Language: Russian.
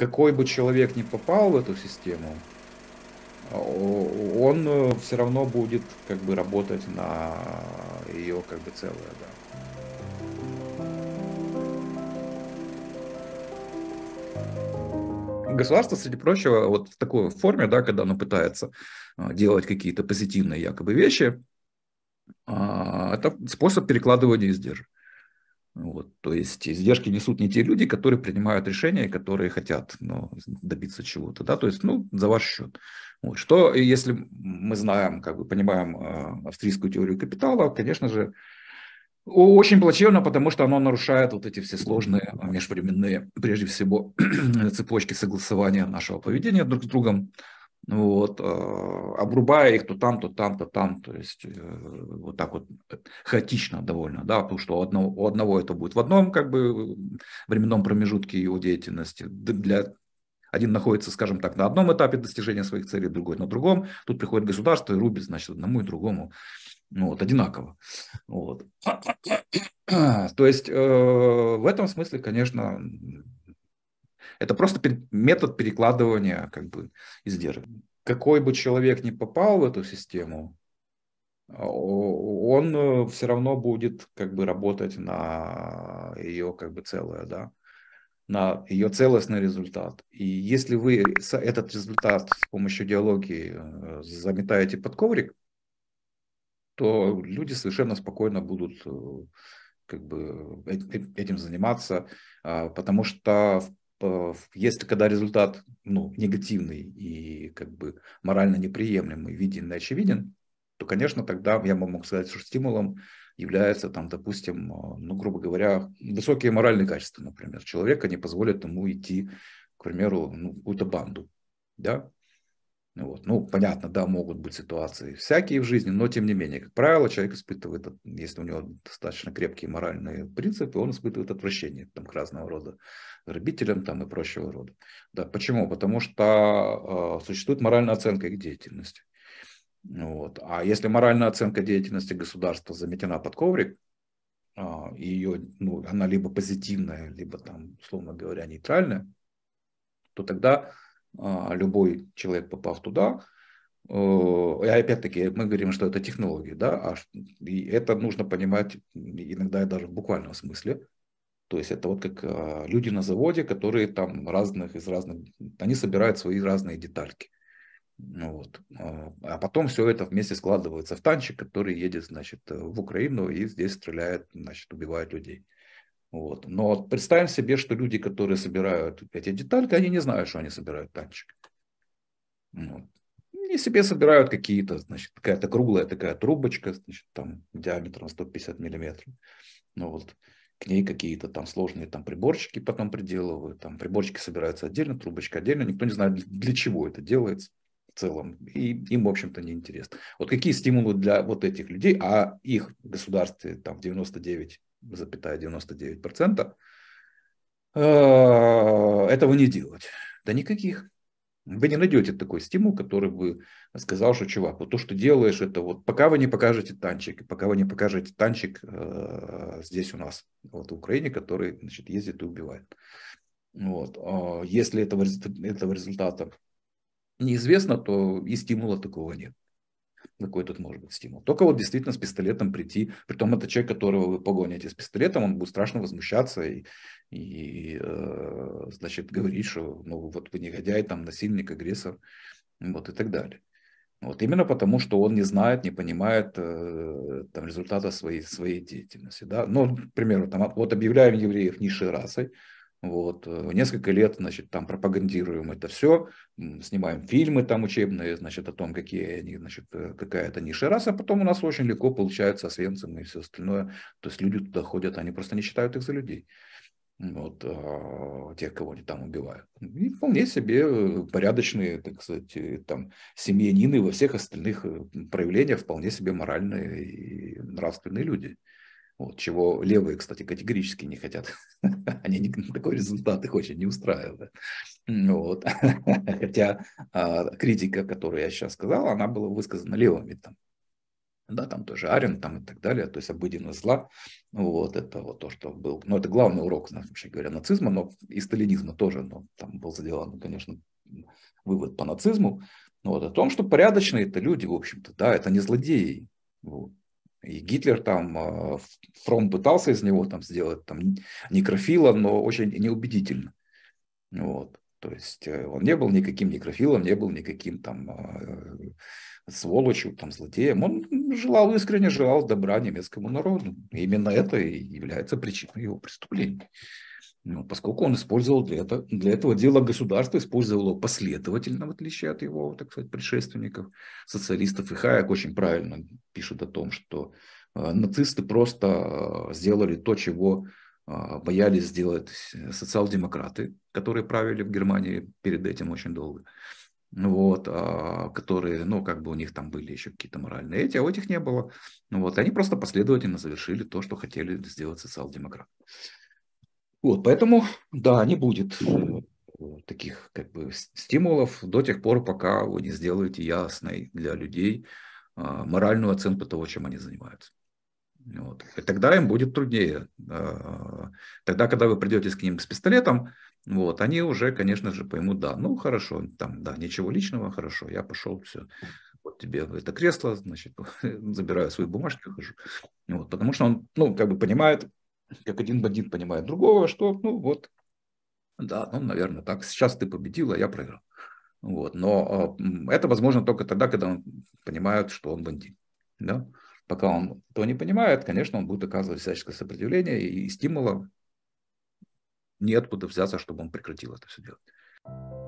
какой бы человек ни попал в эту систему, он э, все равно будет как бы работать на ее как бы целое, да. Государство, среди прочего, вот в такой форме, да, когда оно пытается э, делать какие-то позитивные якобы вещи, а, это способ перекладывания издержек. Вот, то есть издержки несут не те люди, которые принимают решения, которые хотят ну, добиться чего-то, да, то есть, ну, за ваш счет. Вот. Что, если мы знаем, как бы понимаем а, австрийскую теорию капитала, конечно же, очень плачевно, потому что оно нарушает вот эти все сложные а, межвременные, прежде всего, цепочки согласования нашего поведения друг с другом, вот, а, обрубая их то там, то там, то там, то есть э, вот так вот э, хаотично довольно, да, потому что у одного, у одного это будет в одном как бы временном промежутке его деятельности, для один находится, скажем так, на одном этапе достижения своих целей, другой на другом. Тут приходит государство и рубит, значит, одному и другому. Ну, вот, одинаково. Вот. То есть э, в этом смысле, конечно, это просто метод перекладывания как бы издержек. Какой бы человек ни попал в эту систему, а, он э, все равно будет как бы работать на ее как бы целое, да, на ее целостный результат. И если вы этот результат с помощью идеологии э, заметаете под коврик, то люди совершенно спокойно будут э, как бы этим заниматься, а, потому что Э, если когда результат ну, негативный и как бы морально неприемлемый, виден и очевиден, то, конечно, тогда я бы мог сказать, что стимулом является, там, допустим, э, ну, грубо говоря, высокие моральные качества, например, человека не позволят ему идти, к примеру, ну, какую-то банду, да, вот. Ну, понятно, да, могут быть ситуации всякие в жизни, но тем не менее, как правило, человек испытывает, если у него достаточно крепкие моральные принципы, он испытывает отвращение там, к разного рода грабителям там, и прочего рода. Да, почему? Потому что э, существует моральная оценка их деятельности. Вот. А если моральная оценка деятельности государства заметена под коврик, э, а, ее, ну, она либо позитивная, либо там, условно говоря, нейтральная, то тогда а, любой человек, попав туда, э, и опять-таки мы говорим, что это технологии, да, а это нужно понимать иногда даже в буквальном смысле. То есть это вот как а, люди на заводе, которые там разных из разных, они собирают свои разные детальки. Ну вот. А, а потом все это вместе складывается в танчик, который едет, значит, в Украину и здесь стреляет, значит, убивает людей. Вот. Но представим себе, что люди, которые собирают эти детальки, они не знают, что они собирают танчик. Вот. Они себе собирают какие-то, значит, какая-то круглая такая трубочка, значит, там диаметром 150 миллиметров. Ну вот к ней какие-то там сложные там приборчики потом приделывают, там приборчики собираются отдельно, трубочка отдельно, никто не знает, для чего это делается в целом, и им, в общем-то, не интересно. Вот какие стимулы для вот этих людей, а их в государстве там 99 99,99% э, этого не делать. Да никаких. Вы не найдете такой стимул, который бы сказал, что чувак, вот то, что делаешь, это вот пока вы не покажете танчик, пока вы не покажете танчик э, здесь у нас, вот в Украине, который значит, ездит и убивает. Вот. А если этого, этого результата неизвестно, то и стимула такого нет какой тут может быть стимул. Только вот действительно с пистолетом прийти, при том это человек, которого вы погоните с пистолетом, он будет страшно возмущаться и, и э, значит, говорить, что ну вот вы негодяй, там насильник, агрессор, вот и так далее. Вот именно потому, что он не знает, не понимает э, там, результата своей, своей деятельности. Да? Ну, к примеру, там, а, вот объявляем евреев низшей расой, вот, э, несколько лет, значит, там пропагандируем это все, снимаем фильмы там учебные, значит, о том, какие они, значит, э, какая то ниша раса, а потом у нас очень легко получается освенцем и все остальное. То есть люди туда ходят, они просто не считают их за людей. Вот, а, тех, кого они там убивают. И вполне себе порядочные, так сказать, там, семьянины во всех остальных э, проявлениях, вполне себе моральные и нравственные люди. Вот, чего левые, кстати, категорически не хотят. Они не, такой результат их очень не устраивает. Вот. Хотя а, критика, которую я сейчас сказал, она была высказана левыми. Там, да, там тоже Арен там и так далее, то есть обыденность зла, вот это вот то, что был, но ну, это главный урок, вообще говоря, нацизма, но и сталинизма тоже, но там был сделан конечно, вывод по нацизму, вот о том, что порядочные это люди, в общем-то, да, это не злодеи, вот. И Гитлер там, а, Фром пытался из него там сделать там некрофила, но очень неубедительно. Вот. То есть э, он не был никаким некрофилом, не был никаким там а, сволочью, там злодеем. Он желал искренне, желал добра немецкому народу. И именно это и является причиной его преступления. Ну, поскольку он использовал для, это, для этого дело государства, использовало последовательно, в отличие от его, так сказать, предшественников, социалистов. И Хаяк очень правильно пишет о том, что э, нацисты просто э, сделали то, чего э, боялись сделать социал-демократы, которые правили в Германии перед этим очень долго. Вот, а, которые, ну, как бы у них там были еще какие-то моральные эти, а у этих не было. Ну вот, они просто последовательно завершили то, что хотели сделать социал-демократы. Вот, поэтому, да, не будет э, таких как бы стимулов до тех пор, пока вы не сделаете ясной для людей а, моральную оценку того, чем они занимаются. Вот. И тогда им будет труднее. А, тогда, когда вы придете к ним с пистолетом, вот, они уже, конечно же, поймут, да, ну хорошо, там, да, ничего личного, хорошо, я пошел, все, вот тебе это кресло, значит, забираю свои бумажки, хожу. Вот, потому что он, ну, как бы понимает, как один бандит понимает другого, что, ну вот, да, ну, наверное, так, сейчас ты победила, я проиграл. Вот. Но а, это возможно только тогда, когда он понимает, что он бандит. Да? Пока он этого не понимает, конечно, он будет оказывать всяческое сопротивление и стимула неоткуда взяться, чтобы он прекратил это все делать.